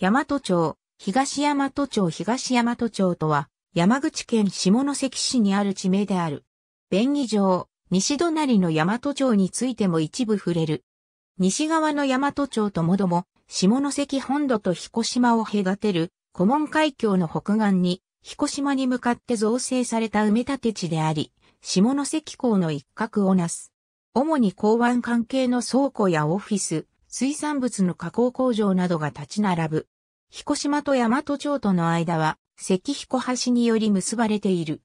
大和町、東大和町東大和町とは、山口県下関市にある地名である。便宜上、西隣の大和町についても一部触れる。西側の大和町ともども、下関本土と彦島を隔てる、古門海峡の北岸に、彦島に向かって造成された埋め立て地であり、下関港の一角をなす。主に港湾関係の倉庫やオフィス、水産物の加工工場などが立ち並ぶ。彦島と大和町との間は、関彦橋により結ばれている。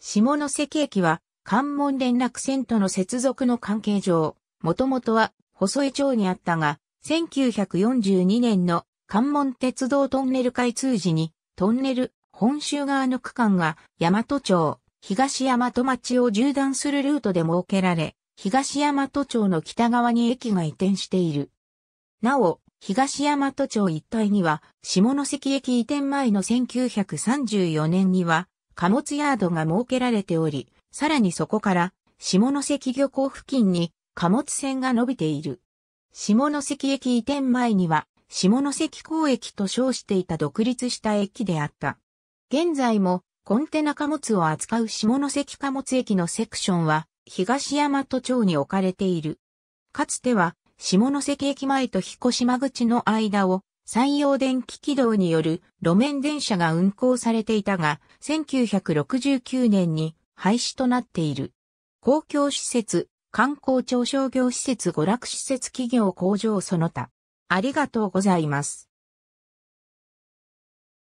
下関駅は、関門連絡線との接続の関係上、もともとは細江町にあったが、1942年の関門鉄道トンネル開通時に、トンネル、本州側の区間が大和町、東大和町を縦断するルートで設けられ、東大和町の北側に駅が移転している。なお、東大和町一帯には、下関駅移転前の1934年には、貨物ヤードが設けられており、さらにそこから、下関漁港付近に貨物船が伸びている。下関駅移転前には、下関港駅と称していた独立した駅であった。現在も、コンテナ貨物を扱う下関貨物駅のセクションは、東大和町に置かれている。かつては、下関駅前と彦島口の間を、山陽電気軌道による路面電車が運行されていたが、1969年に廃止となっている。公共施設、観光庁商業施設娯楽施設企業工場その他。ありがとうございます。